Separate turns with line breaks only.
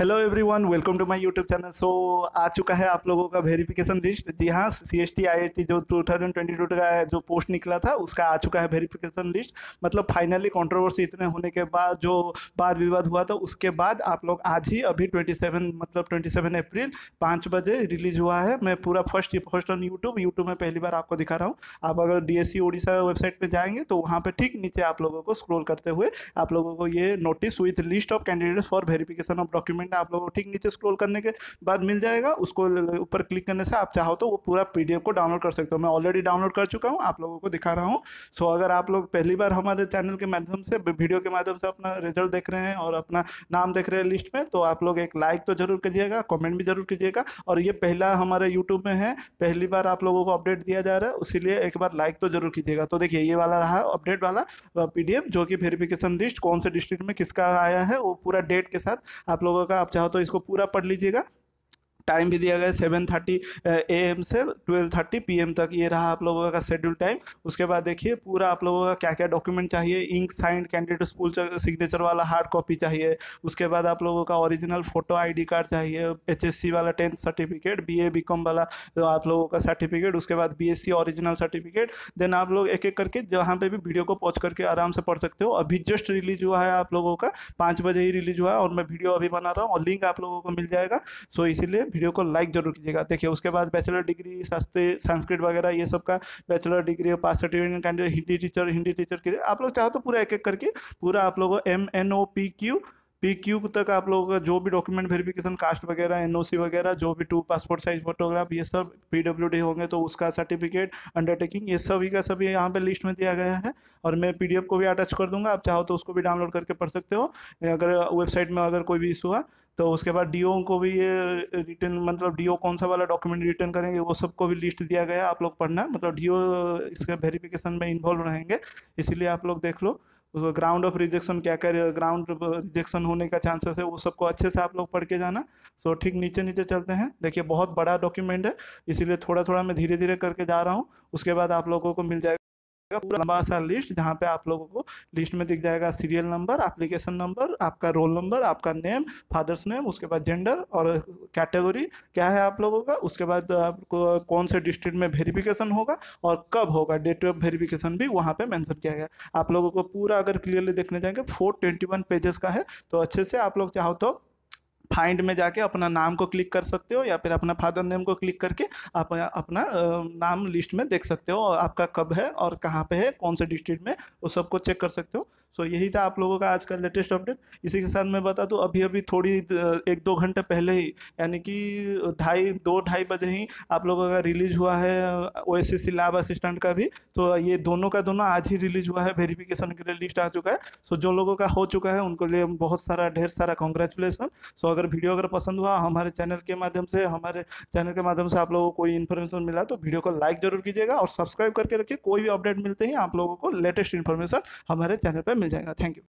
hello everyone welcome to my YouTube channel so आ चुका है आप लोगों का वेरिफिकेशन लिस्ट जी हाँ C S T I T जो टू थाउजेंड ट्वेंटी टू का जो पोस्ट निकला था उसका आ चुका है वेरिफिकेशन लिस्ट मतलब फाइनली कंट्रोवर्सी इतने होने के बाद जो वाद विवाद हुआ था उसके बाद आप लोग आज ही अभी ट्वेंटी सेवन मतलब ट्वेंटी सेवन अप्रैल पाँच बजे रिलीज हुआ है मैं पूरा first first on YouTube YouTube में पहली बार आपको दिखा रहा हूँ आप अगर D S C Orissa website पर जाएंगे तो वहाँ पर ठीक नीचे आप लोगों को स्क्रोल करते हुए आप लोगों को ये notice with list of candidates for verification of document document आप लोगों को ठीक नीचे स्क्रॉल करने के बाद मिल जाएगा उसको ऊपर क्लिक करने से आप चाहो तो वो पूरा पी को डाउनलोड कर सकते हो मैं ऑलरेडी डाउनलोड कर चुका हूँ आप लोगों को दिखा रहा हूँ सो अगर आप लोग पहली बार हमारे चैनल के माध्यम से वीडियो के माध्यम से अपना रिजल्ट देख रहे हैं और अपना नाम देख रहे हैं लिस्ट में तो आप लोग एक लाइक तो जरूर कीजिएगा कमेंट भी जरूर कीजिएगा और ये पहला हमारे यूट्यूब में है पहली बार आप लोगों को अपडेट दिया जा रहा है उसीलिए एक बार लाइक तो जरूर कीजिएगा तो देखिए ये वाला रहा अपडेट वाला पीडीएफ जो कि वेरिफिकेशन लिस्ट कौन से डिस्ट्रिक्ट में किसका आया है वो पूरा डेट के साथ आप लोगों का आप चाहो तो इसको पूरा पढ़ लीजिएगा टाइम भी दिया गया सेवन थर्टी ए एम से ट्वेल्व थर्टी पी एम तक ये रहा आप लोगों का शेड्यूल टाइम उसके बाद देखिए पूरा आप लोगों का क्या क्या डॉक्यूमेंट चाहिए ink signed candidate school signature वाला हार्ड कॉपी चाहिए उसके बाद आप लोगों का ओरिजिनल फोटो आईडी कार्ड चाहिए एचएससी वाला टेंथ सर्टिफिकेट बीए बीकॉम वाला तो आप लोगों का सर्टिफिकेट उसके बाद बीएससी ओरिजिनल सर्टिफिकेट देन आप लोग एक एक करके जहाँ पे भी वीडियो को पहुँच करके आराम से पढ़ सकते हो अभी जस्ट रिलीज हुआ है आप लोगों का पाँच बजे ही रिलीज हुआ है और मैं वीडियो अभी बना रहा हूँ और लिंक आप लोगों को मिल जाएगा सो इसीलिए वीडियो को लाइक जरूर कीजिएगा देखिए उसके बाद बैचलर डिग्री शास्त्री संस्कृत वगैरह ये सब का bachelor degree pass certificate candidate Hindi teacher Hindi teacher के आप लोग चाहो तो पूरा एक एक करके पूरा आप लोगों M N O P Q P Q तक आप लोगों का जो भी डॉक्यूमेंट वेरिफिकेशन कास्ट वगैरह एनओसी वगैरह जो भी टू पासपोर्ट साइज फोटोग्राफ ये सब पीडब्ल्यूडी होंगे तो उसका सर्टिफिकेट अंडरटेकिंग ये सभी का सभी यहाँ पे लिस्ट में दिया गया है और मैं पीडीएफ को भी अटैच कर दूंगा आप चाहो तो उसको भी डाउनलोड करके पढ़ सकते हो अगर वेबसाइट में अगर कोई भी इशू हुआ तो उसके बाद डी को भी ये रिटर्न मतलब डी कौन सा वाला डॉक्यूमेंट रिटर्न करेंगे वो सबको भी लिस्ट दिया गया आप लोग पढ़ना मतलब डी इसके वेरिफिकेशन में इन्वॉल्व रहेंगे इसीलिए आप लोग देख लो उसको ग्राउंड ऑफ रिजेक्शन क्या कर ग्राउंड रिजेक्शन होने का चांसेस है वो सबको अच्छे से आप लोग पढ़ के जाना सो ठीक नीचे नीचे चलते हैं देखिए बहुत बड़ा डॉक्यूमेंट है इसीलिए थोड़ा थोड़ा मैं धीरे धीरे करके जा रहा हूँ उसके बाद आप लोगों को मिल जाएगा जाएगा पूरा लंबा सा लिस्ट जहाँ पे आप लोगों को लिस्ट में दिख जाएगा सीरियल नंबर एप्लीकेशन नंबर आपका रोल नंबर आपका नेम फादर्स नेम उसके बाद जेंडर और कैटेगरी क्या है आप लोगों का उसके बाद आपको कौन से डिस्ट्रिक्ट में वेरिफिकेशन होगा और कब होगा डेट ऑफ वेरिफिकेशन भी वहाँ पे मैंसन किया गया आप लोगों को पूरा अगर क्लियरली देखने जाएंगे फोर ट्वेंटी पेजेस का है तो अच्छे से आप लोग चाहो तो फाइंड में जाके अपना नाम को क्लिक कर सकते हो या फिर अपना फादर नेम को क्लिक करके आप अपना नाम लिस्ट में देख सकते हो और आपका कब है और कहाँ पे है कौन से डिस्ट्रिक्ट में वो सबको चेक कर सकते हो सो यही था आप लोगों का आज का लेटेस्ट अपडेट इसी के साथ मैं बता दूँ अभी अभी थोड़ी एक दो घंटे पहले ही यानी कि ढाई दो ढाई बजे ही आप लोगों का रिलीज हुआ है O S C lab assistant का भी तो ये दोनों का दोनों आज ही रिलीज हुआ है वेरिफिकेशन के लिए लिस्ट आ चुका है सो जो लोगों का हो चुका है उनके लिए बहुत सारा ढेर सारा कॉन्ग्रेचुलेसन सो अगर अगर वीडियो अगर पसंद हुआ हमारे चैनल के माध्यम से हमारे चैनल के माध्यम से आप लोगों को कोई इन्फॉर्मेशन मिला तो वीडियो को लाइक जरूर कीजिएगा और सब्सक्राइब करके रखिए कोई भी अपडेट मिलते ही आप लोगों को लेटेस्ट इन्फॉर्मेशन हमारे चैनल पर मिल जाएगा थैंक यू